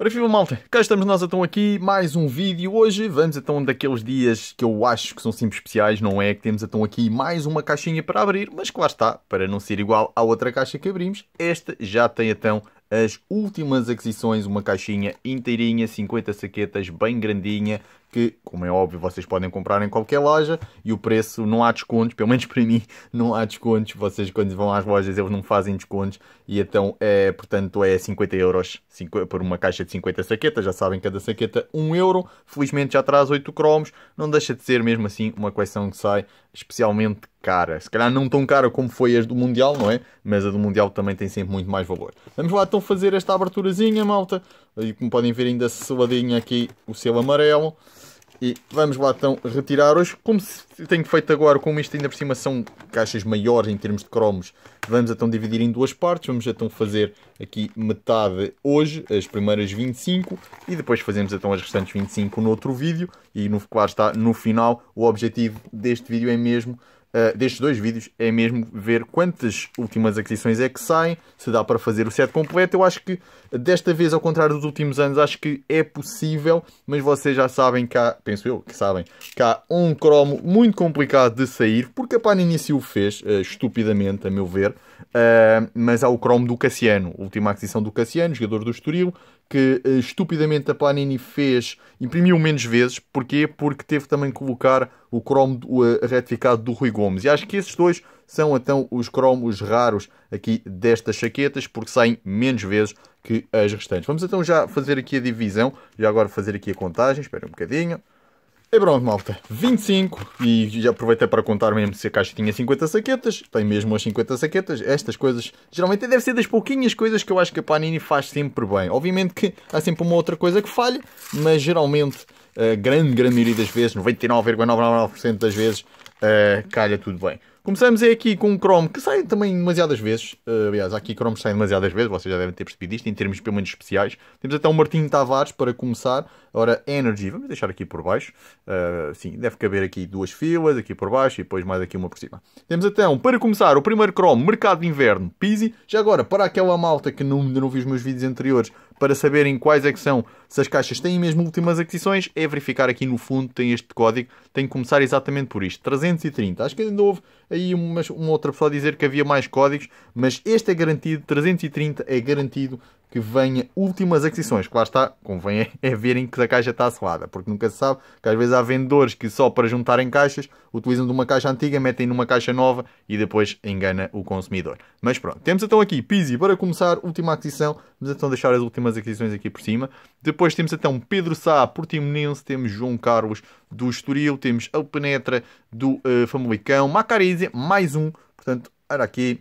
Ora viva malta, cá estamos nós então aqui, mais um vídeo hoje, vamos então daqueles dias que eu acho que são sempre especiais, não é? Que temos então aqui mais uma caixinha para abrir, mas claro está, para não ser igual à outra caixa que abrimos, esta já tem então as últimas aquisições, uma caixinha inteirinha, 50 saquetas, bem grandinha, que, como é óbvio, vocês podem comprar em qualquer loja e o preço não há descontos, pelo menos para mim não há descontos. Vocês, quando vão às lojas, eles não fazem descontos e então, é, portanto, é 50 euros por uma caixa de 50 saquetas. Já sabem, cada saqueta 1 euro. Felizmente já traz 8 cromos, não deixa de ser mesmo assim uma coleção que sai especialmente cara. Se calhar não tão cara como foi as do Mundial, não é? Mas a do Mundial também tem sempre muito mais valor. Vamos lá então fazer esta aberturazinha, malta. E como podem ver ainda seladinho aqui o selo amarelo. E vamos lá então retirar hoje. Como tenho feito agora, como isto ainda por cima são caixas maiores em termos de cromos, vamos então dividir em duas partes. Vamos então fazer aqui metade hoje, as primeiras 25, e depois fazemos então as restantes 25 no outro vídeo. E no, claro está, no final, o objetivo deste vídeo é mesmo uh, destes dois vídeos é mesmo ver quantas últimas aquisições é que saem, se dá para fazer o set completo. Eu acho que desta vez, ao contrário dos últimos anos, acho que é possível, mas vocês já sabem que há, penso eu que sabem, que há um cromo muito complicado de sair, porque a Panini o fez, uh, estupidamente, a meu ver. Uh, mas há o cromo do Cassiano, última aquisição do Cassiano, jogador do Estoril, que eh, estupidamente a Planini fez, imprimiu menos vezes. Porquê? Porque teve também que colocar o cromo eh, retificado do Rui Gomes. E acho que esses dois são então os cromos raros aqui destas chaquetas, porque saem menos vezes que as restantes. Vamos então já fazer aqui a divisão, já agora fazer aqui a contagem, espera um bocadinho. E pronto, malta, 25 e já aproveitei para contar mesmo se a caixa tinha 50 saquetas, tem mesmo as 50 saquetas, estas coisas geralmente deve ser das pouquinhas coisas que eu acho que a Panini faz sempre bem. Obviamente que há sempre uma outra coisa que falha, mas geralmente a grande, grande maioria das vezes, 99,99% das vezes, eh, calha tudo bem. Começamos é aqui com um Chrome que sai também demasiadas vezes. Uh, aliás, aqui Chrome sai demasiadas vezes, vocês já devem ter percebido isto, em termos pelo menos especiais. Temos até o um Martinho Tavares para começar. Ora, Energy, vamos deixar aqui por baixo. Uh, sim, deve caber aqui duas filas, aqui por baixo e depois mais aqui uma por cima. Temos então, para começar, o primeiro Chrome, Mercado de Inverno, Pizzy. Já agora, para aquela malta que não, não viu os meus vídeos anteriores, para saberem quais é que são, se as caixas têm mesmo últimas aquisições, é verificar aqui no fundo, tem este código. Tem que começar exatamente por isto, 330. Acho que ainda houve aí uma, uma outra pessoa a dizer que havia mais códigos, mas este é garantido, 330 é garantido que venha últimas aquisições. Claro está, convém é, é verem que a caixa está assolada, porque nunca se sabe que às vezes há vendedores que só para juntarem caixas utilizam de uma caixa antiga, metem numa caixa nova e depois engana o consumidor. Mas pronto, temos então aqui Pizzi para começar, última aquisição, vamos então deixar as últimas aquisições aqui por cima. Depois temos então Pedro Sá, Portimonense, temos João Carlos do Estoril, temos Penetra do uh, Famalicão, Macarise, mais um, portanto, era aqui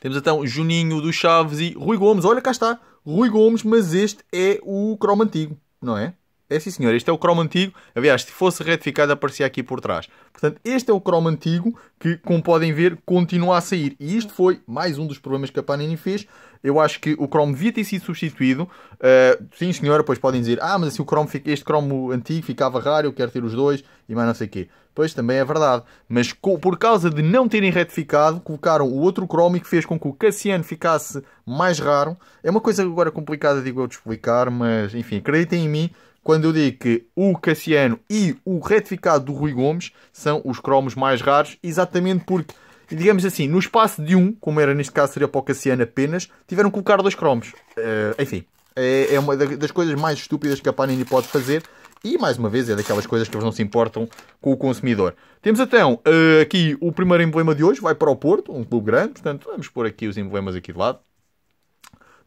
temos então Juninho dos Chaves e Rui Gomes. Olha, cá está. Rui Gomes, mas este é o cromo antigo, não é? É sim senhor, este é o cromo antigo. Aliás, se fosse retificado, aparecia aqui por trás. Portanto, este é o cromo antigo que, como podem ver, continua a sair. E isto foi mais um dos problemas que a Panini fez. Eu acho que o cromo devia ter sido substituído. Uh, sim senhor, pois podem dizer, ah, mas assim o cromo, este cromo antigo ficava raro, eu quero ter os dois e mais não sei o quê. Pois também é verdade. Mas por causa de não terem retificado, colocaram o outro cromo que fez com que o Cassiano ficasse mais raro. É uma coisa agora complicada, digo eu, de explicar, mas enfim, acreditem em mim quando eu digo que o Cassiano e o retificado do Rui Gomes são os cromos mais raros, exatamente porque, digamos assim, no espaço de um, como era neste caso seria para o Cassiano apenas, tiveram que colocar dois cromos. Uh, enfim, é, é, uma das coisas mais estúpidas que a Panini pode fazer. E mais uma vez é daquelas coisas que eles não se importam com o consumidor. Temos então uh, aqui o primeiro emblema de hoje, vai para o Porto, um clube grande, portanto vamos pôr aqui os emblemas aqui de lado.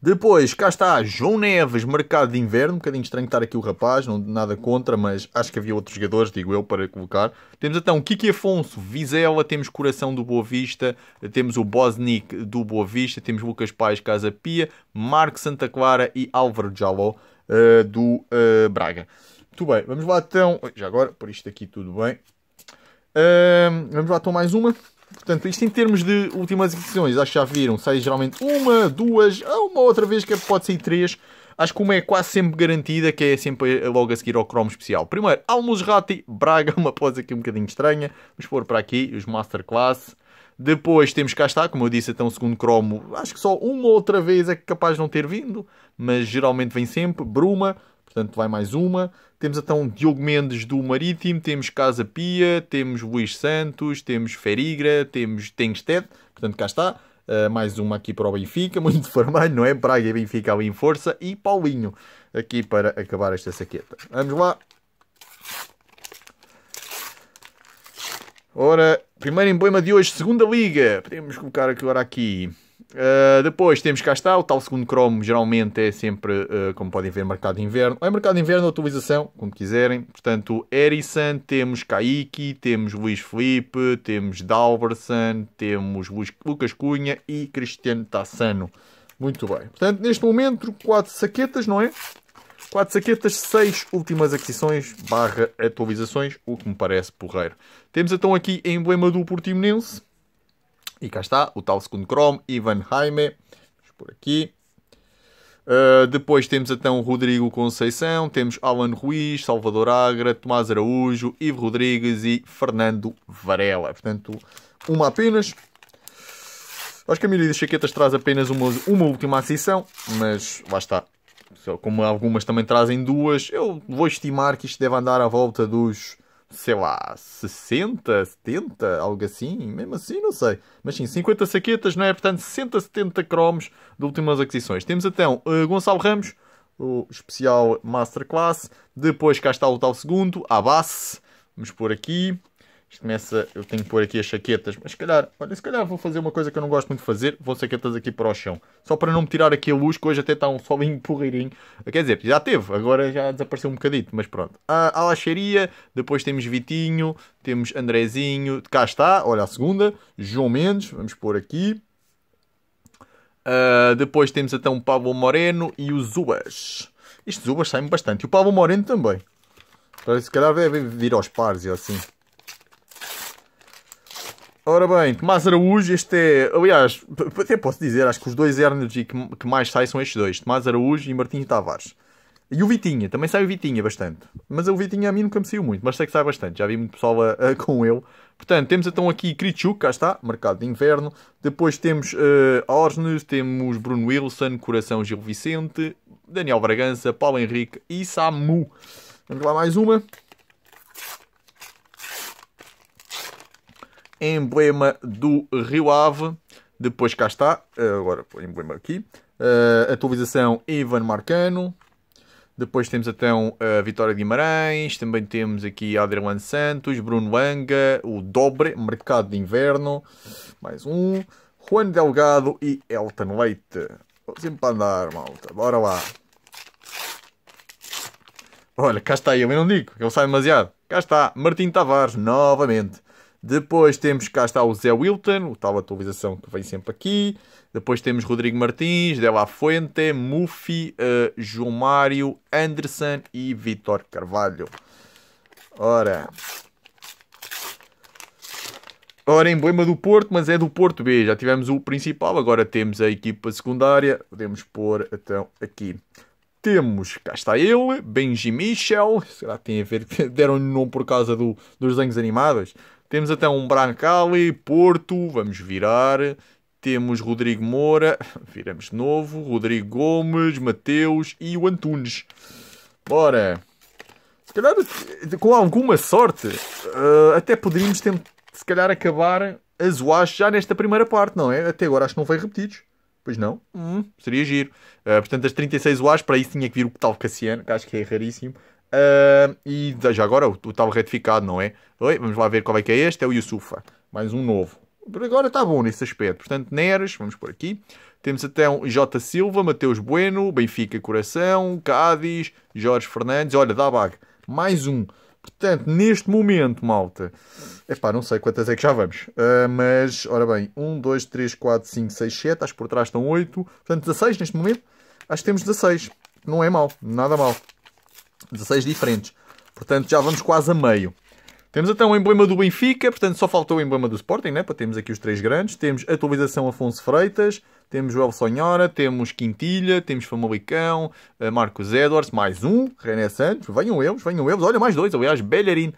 Depois, cá está João Neves, mercado de inverno. Um bocadinho estranho estar aqui o rapaz, não, nada contra, mas acho que havia outros jogadores, digo eu, para colocar. Temos então Kiki Afonso, Vizela, temos Coração do Boa Vista, temos o Bosnick do Boa Vista, temos Lucas Pais, Casa Pia, Marco Santa Clara e Álvaro Jaló uh, do uh, Braga. Muito bem, vamos lá então. Já agora, por isto aqui tudo bem. Uh, vamos lá então mais uma. Portanto, isto em termos de últimas edições, acho que já viram, sai geralmente uma, duas, ah, uma outra vez que pode sair três. Acho que uma é quase sempre garantida, que é sempre eh, logo a seguir ao Chrome especial. Primeiro, Rati Braga, uma pose aqui um bocadinho estranha. Vamos pôr para aqui os Masterclass. Depois temos cá está, como eu disse, até um segundo cromo. Acho que só uma outra vez é capaz de não ter vindo, mas geralmente vem sempre. Bruma, portanto vai mais uma. Temos então Diogo Mendes do Marítimo, temos Casa Pia, temos Luís Santos, temos Ferigra, temos Tengsted. Portanto, cá está. Uh, mais uma aqui para o Benfica, muito vermelho, não é? Braga e Benfica ali em força. E Paulinho aqui para acabar esta saqueta. Vamos lá. Ora, primeiro emblema de hoje, segunda liga. Podemos colocar agora aqui eh, depois temos cá está, o tal segundo Chrome geralmente é sempre, uh, como podem ver, mercado de inverno. Ou é mercado de inverno ou atualização, como quiserem. Portanto, Ericsson, temos Kaiki temos Luís Felipe, temos Dalberson, temos Lucas Cunha e Cristiano Tassano. Muito bem. Portanto, neste momento, quatro saquetas, não é? quatro saquetas, seis últimas aquisições, barra atualizações, o que me parece porreiro. Temos então aqui emblema do Portimonense e cá está, o tal segundo Chrome, Ivan Jaime, por aqui. Uh, depois temos então Rodrigo Conceição, temos Alan Ruiz, Salvador Agra, Tomás Araújo, Ivo Rodrigues e Fernando Varela. Portanto, uma apenas. Acho que a maioria das chaquetas traz apenas uma, uma última acessão, mas lá está. Como algumas também trazem duas, eu vou estimar que isto deve andar à volta dos sei lá, 60, 70, algo assim, mesmo assim, não sei. Mas sim, 50 saquetas, não é? Portanto, 60, 70 cromos de últimas aquisições. Temos então uh, Gonçalo Ramos, o especial Masterclass. Depois cá está o tal segundo, Abasse. Vamos por aqui começa, eu tenho que pôr aqui as chaquetas, mas se calhar, olha, se calhar vou fazer uma coisa que eu não gosto muito de fazer, vou saquetas aqui para o chão, só para não me tirar aqui a luz, que hoje até está um solinho porreirinho, quer dizer, já teve, agora já desapareceu um bocadito, mas pronto. A, a laxaria, depois temos Vitinho, temos Andrezinho, cá está, olha a segunda, João Mendes, vamos pôr aqui. Uh, depois temos então o Pablo Moreno e o Zubas. Estes Zubas saem bastante. E o Pablo Moreno também. Para se calhar vai vir aos pares e assim. Ora bem, Tomás Araújo, este é. Aliás, até posso dizer, acho que os dois Energy que, mais saem são estes dois: Tomás Araújo e Martins Tavares. E o Vitinha, também sai o Vitinha bastante. Mas o Vitinha a mim nunca me saiu muito, mas sei que sai bastante. Já vi muito pessoal a, a, com ele. Portanto, temos então aqui Krichuk, cá está, mercado de inverno. Depois temos uh, Ornes, temos Bruno Wilson, Coração Gil Vicente, Daniel Bragança, Paulo Henrique e Samu. Vamos lá mais uma. emblema do Rio Ave. Depois cá está, eh, agora põe emblema aqui. Uh, atualização Ivan Marcano. Depois temos então eh, a Vitória Guimarães, também temos aqui Adriano Santos, Bruno Anga, o Dobre, Mercado de Inverno, mais um, Juan Delgado e Elton Leite. Sempre para andar, malta, bora lá. Olha, cá está ele, eu não digo, ele sai demasiado. Cá está, Martim Tavares, novamente. Depois temos, cá está o Zé Wilton, o tal atualização que vem sempre aqui. Depois temos Rodrigo Martins, Dela Fuente, Mufi, uh, João Mário, Anderson e Vitor Carvalho. Ora. Ora, emblema do Porto, mas é do Porto B. Já tivemos o principal, agora temos a equipa secundária. Podemos pôr então aqui. Temos, cá está ele, Benji Michel. Será que tem a ver? Deram-lhe nome por causa do, dos desenhos animados. Temos até um Brancali, Porto, vamos virar. Temos Rodrigo Moura, viramos de novo. Rodrigo Gomes, Mateus e o Antunes. Bora! Se calhar, com alguma sorte, uh, até poderíamos ter, se calhar, acabar a Zuache já nesta primeira parte, não é? Até agora acho que não foi repetidos. Pois não? Hum, seria giro. Uh, portanto, as 36 UAs, para isso tinha que vir o tal Cassiano, que acho que é raríssimo. Uh, e já agora o, tal retificado, não é? Oi, vamos lá ver qual é que é este. É o Yusufa. Mais um novo. Por agora está bom nesse aspecto. Portanto, Neres, vamos por aqui. Temos até um J. Silva, Mateus Bueno, Benfica Coração, Cádiz, Jorge Fernandes. Olha, dá bag. mais um. Portanto, neste momento, malta, epá, não sei quantas é que já vamos, uh, mas, ora bem, 1, 2, 3, 4, 5, 6, 7, acho que por trás estão 8, portanto 16 neste momento, acho que temos 16, não é mal, nada mal. 16 diferentes. Portanto, já vamos quase a meio. Temos então o emblema do Benfica, portanto só faltou o emblema do Sporting, né? para termos aqui os três grandes. Temos atualização Afonso Freitas, temos Joel Sonhora, temos Quintilha, temos Famalicão, eh, Marcos Edwards, mais um, René Santos, venham eles, venham eles. Olha, mais dois, aliás, Bellerin,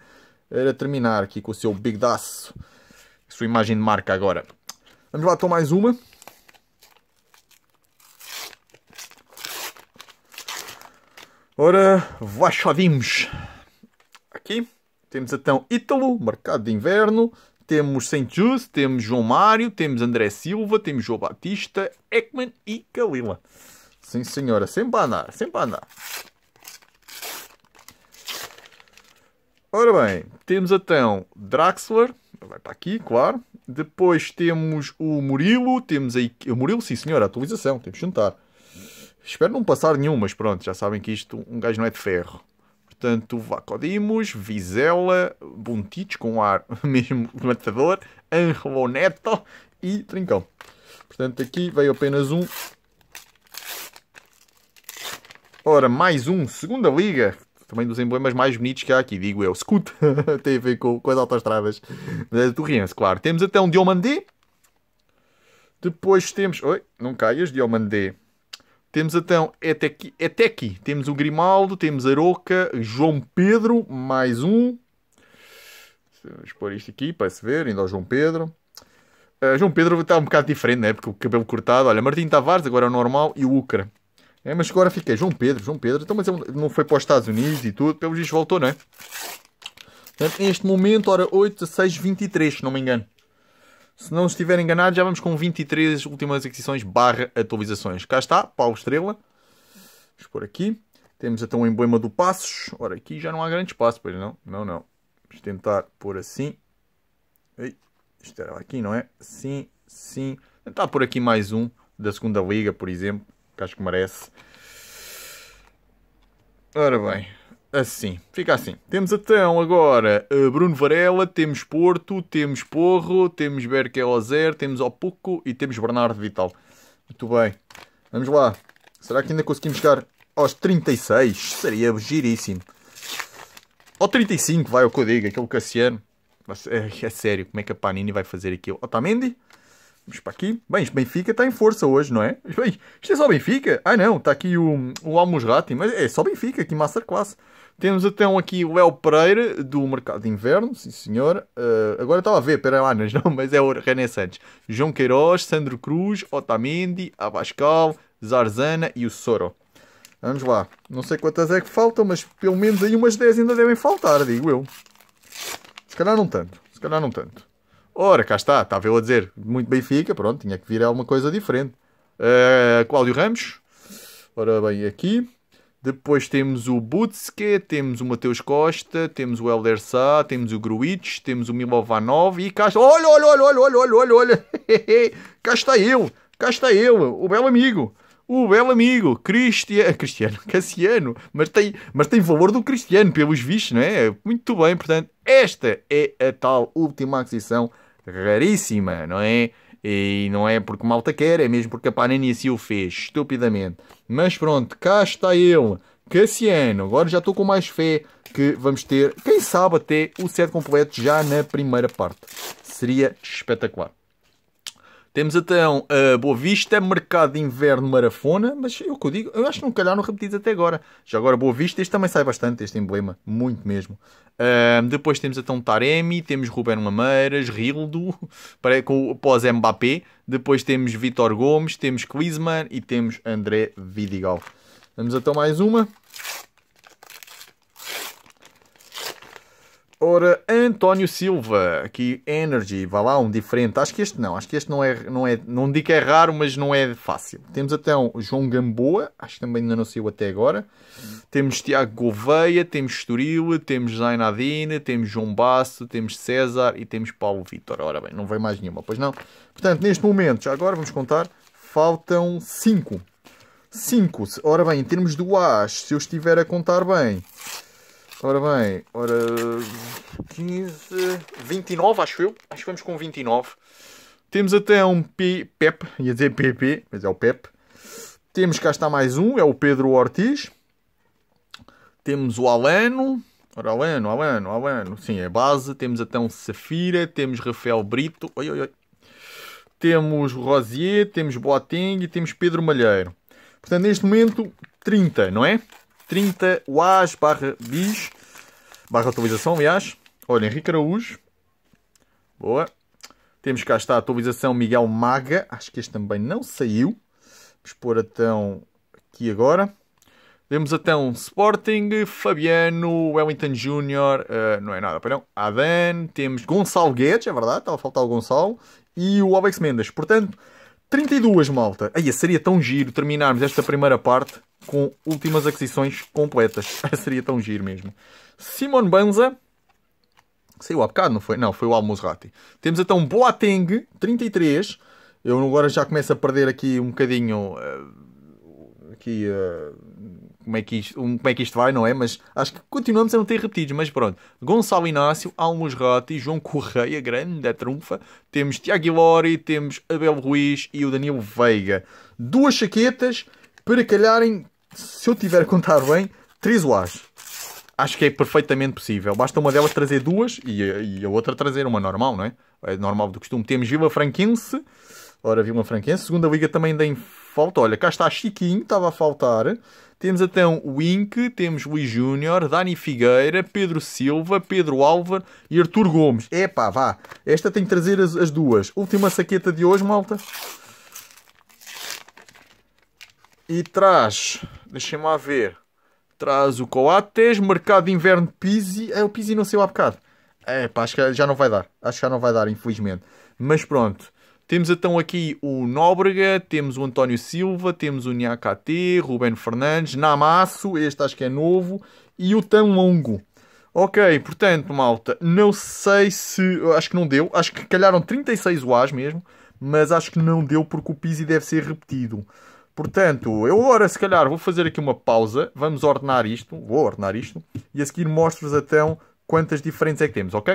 a terminar aqui com o seu big daço, sua imagem de marca agora. Vamos lá, então mais uma. Ora, Vachovimos. Aqui temos então Ítalo, mercado de inverno. Temos saint Just, temos João Mário, temos André Silva, temos João Batista, Ekman e Kalila. Sim, senhora, sempre a andar, sempre a andar. Ora bem, temos então Draxler, vai para aqui, claro. Depois temos o Murilo, temos aí. O Murilo, sim senhora, atualização, temos que juntar. Espero não passar nenhum, mas pronto, já sabem que isto, um gajo não é de ferro. Portanto, Vacodimos, Vizela, Buntich com ar mesmo matador, Angelo Neto e Trincão. Portanto, aqui veio apenas um. Ora, mais um, segunda liga. Também dos emblemas mais bonitos que há aqui, digo eu. Scoot, tem a ver com, com as autostradas da Torriense, claro. Temos até um Diomandé. Depois temos... Oi, não caias, Diomandé. Temos então é é até aqui, Temos o Grimaldo, temos Aroca, João Pedro, mais um. Vamos pôr isto aqui para se ver, ainda o João Pedro. Uh, João Pedro está um bocado diferente, né? Porque o cabelo cortado. Olha, Martim Tavares, agora é o normal, e o Ucra. É, mas agora fiquei, João Pedro, João Pedro. Então, mas ele não foi para os Estados Unidos e tudo, pelo visto voltou, não é? Portanto, neste momento, hora 8, 6, 23, se não me engano. Se não estiver enganado, já vamos com 23 últimas aquisições barra atualizações. Cá está, Paulo Estrela. Vamos por aqui. Temos então o emblema do Passos. Ora, aqui já não há grande espaço, pois não? Não, não. Vamos tentar por assim. Ei, isto era aqui, não é? Sim, sim. Tentar por aqui mais um da segunda liga, por exemplo. Que acho que merece. Ora bem assim, fica assim. Temos então agora eh, Bruno Varela, temos Porto, temos Porro, temos Berkel Azer, temos Opuco e temos Bernardo Vital. Muito bem, vamos lá. Será que ainda conseguimos chegar aos 36? Seria giríssimo. Ao 35, vai, o que eu digo, aquele Cassiano. É, é sério, como é que a Panini vai fazer aquilo? Otamendi? Vamos para aqui. Bem, Benfica está em força hoje, não é? Bem, isto é só Benfica? Ah não, está aqui o, o Rati, mas é só Benfica, que masterclass. Temos então aqui o El Pereira do Mercado de Inverno, sim senhor. Uh, agora estava a ver, pera lá, mas não, mas é o René Santos. João Queiroz, Sandro Cruz, Otamendi, Abascal, Zarzana e o Soro. Vamos lá. Não sei quantas é que faltam, mas pelo menos aí umas 10 ainda devem faltar, digo eu. Se calhar não tanto, se calhar não tanto. Ora, cá está, estava eu a dizer, muito Benfica, pronto, tinha que vir alguma coisa diferente. Uh, Cláudio Ramos, ora bem, aqui. Depois temos o Butske, temos o Mateus Costa, temos o Helder Sá, temos o Gruitch, temos o Milovanov e cá está... Olha, olha, olha, olha, olha, olha, olha, olha. cá está eu, cá está eu, o belo amigo. O belo amigo, Cristiano, Cristiano, Cassiano, mas tem, mas tem valor do Cristiano, pelos vistos, não é? Muito bem, portanto, esta é a tal última aquisição raríssima, não é? E não é porque malta quer, é mesmo porque a Panini assim o fez, estupidamente. Mas pronto, cá está ele, Cassiano. Agora já estou com mais fé que vamos ter, quem sabe até, o set completo já na primeira parte. Seria espetacular. Temos então a Boa Vista, Mercado de Inverno Marafona, mas eu é que eu digo, eu acho que não calhar não repetidos até agora. Já agora Boa Vista, este também sai bastante, este emblema, muito mesmo. depois temos então Taremi, temos Ruben Mameiras, Rildo, com pós-Mbappé. Depois temos Vitor Gomes, temos Klinsmann e temos André Vidigal. Vamos então mais uma. Ora, António Silva, aqui Energy, vá lá, um diferente. Acho que este não, acho que este não é, não é, não digo que é raro, mas não é fácil. Temos até o João Gamboa, acho que também ainda não saiu até agora. Temos Tiago Gouveia, temos Estoril, temos Zainadine, temos João Basso, temos César e temos Paulo Vitor. Ora bem, não vem mais nenhuma, pois não? Portanto, neste momento, já agora vamos contar, faltam 5. 5. Ora bem, em termos do AS, se eu estiver a contar bem, Ora bem, ora 15, 29 acho eu, acho que vamos com 29. Temos até um P, Pep, ia dizer PP, mas é o Pep. Temos cá está mais um, é o Pedro Ortiz. Temos o Alano, ora Alano, Alano, Alano, sim, é base. Temos até um Safira, temos Rafael Brito, oi, oi, oi. Temos Rosier, temos Boateng e temos Pedro Malheiro. Portanto, neste momento, 30, não é? 30 UAS barra bis, barra atualização, aliás. Olha, Henrique Araújo. Boa. Temos cá está a atualização Miguel Maga. Acho que este também não saiu. Vamos pôr então aqui agora. Temos um então Sporting, Fabiano, Wellington Júnior, uh, não é nada, perdão, Adan, temos Gonçalo Guedes, é verdade, estava a faltar o Gonçalo, e o Alex Mendes. Portanto, 32, malta. Aí seria tão giro terminarmos esta primeira parte com últimas aquisições completas. seria tão giro mesmo. Simon Banza. Saiu há bocado, não foi? Não, foi o Almusrati. Temos então Boateng, 33. Eu agora já começo a perder aqui um bocadinho... Uh aqui uh, como, é que isto, um, como é que isto vai, não é? Mas acho que continuamos a não ter repetidos, mas pronto. Gonçalo Inácio, Rati, João Correia, grande, é trunfa. Temos Tiago Ilori, temos Abel Ruiz e o Danilo Veiga. Duas chaquetas para calharem, se eu tiver a contar bem, três oás. Acho que é perfeitamente possível. Basta uma delas trazer duas e, e a outra trazer uma normal, não é? É normal do costume. Temos Vila Franquense. Ora, Vila Franquense. Segunda Liga também da Infância falta. Olha, cá está Chiquinho, estava a faltar. Temos então o Inc, temos Luís Júnior, Dani Figueira, Pedro Silva, Pedro Álvaro e Artur Gomes. Epá, vá. Esta tem que trazer as, as duas. Última saqueta de hoje, malta. E traz, deixem-me lá ver, traz o Coates, Mercado de Inverno Pizzi. É, o Pizzi não sei lá bocado. É, pá, acho que já não vai dar. Acho que já não vai dar, infelizmente. Mas pronto. Temos então aqui o Nóbrega, temos o António Silva, temos o Nhakate, Ruben Fernandes, Namasso, este acho que é novo, e o Tan Longo. Ok, portanto, malta, não sei se. Acho que não deu. Acho que calharam 36 UAs mesmo, mas acho que não deu porque o Pizzi deve ser repetido. Portanto, eu agora se calhar vou fazer aqui uma pausa, vamos ordenar isto, vou ordenar isto, e a seguir mostro-vos então quantas diferentes é que temos, ok?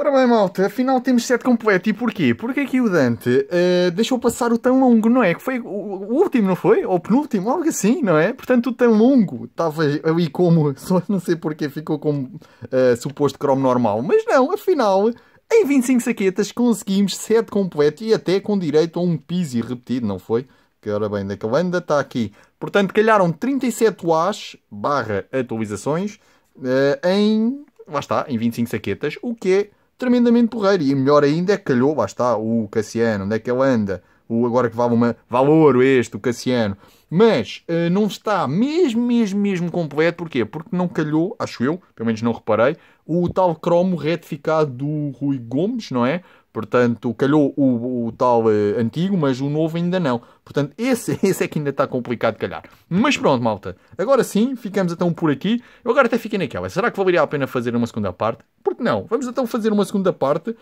Ora bem, malta, afinal temos set completo. E porquê? Porque aqui o Dante uh, deixou passar o tão longo, não é? Que foi o, último, não foi? Ou o penúltimo, algo assim, não é? Portanto, o tão longo estava ali como, só não sei porquê, ficou como uh, suposto cromo normal. Mas não, afinal, em 25 saquetas conseguimos set completo e até com direito a um piso repetido, não foi? que ora bem, daquela é banda está aqui. Portanto, calharam 37 UAs barra atualizações eh, em, lá está, em 25 saquetas, o que é tremendamente porreiro. E melhor ainda é que calhou, lá está, o Cassiano, onde é que ele anda? O, agora que vale uma valor este, o Cassiano. Mas uh, não está mesmo, mesmo, mesmo completo. Porquê? Porque não calhou, acho eu, pelo menos não reparei, o tal cromo retificado do Rui Gomes, não é? Portanto, calhou o, o tal uh, antigo, mas o novo ainda não. Portanto, esse, esse é que ainda está complicado de calhar. Mas pronto, malta. Agora sim, ficamos então por aqui. Eu agora até fiquei naquela. Será que valeria a pena fazer uma segunda parte? Porque não? Vamos então fazer uma segunda parte, uh,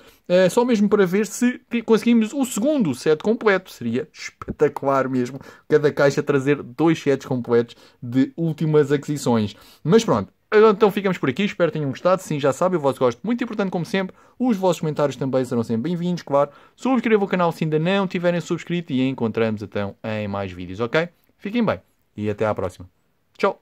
só mesmo para ver se conseguimos o segundo set completo. Seria espetacular mesmo. Cada caixa trazer dois sets completos de últimas aquisições. Mas pronto, então ficamos por aqui, espero que tenham gostado. Sim, já sabem, o vosso gosto muito importante, como sempre. Os vossos comentários também serão sempre bem-vindos, claro. Subscrevam o canal se ainda não tiverem subscrito e encontramos então em mais vídeos, ok? Fiquem bem e até à próxima. Tchau!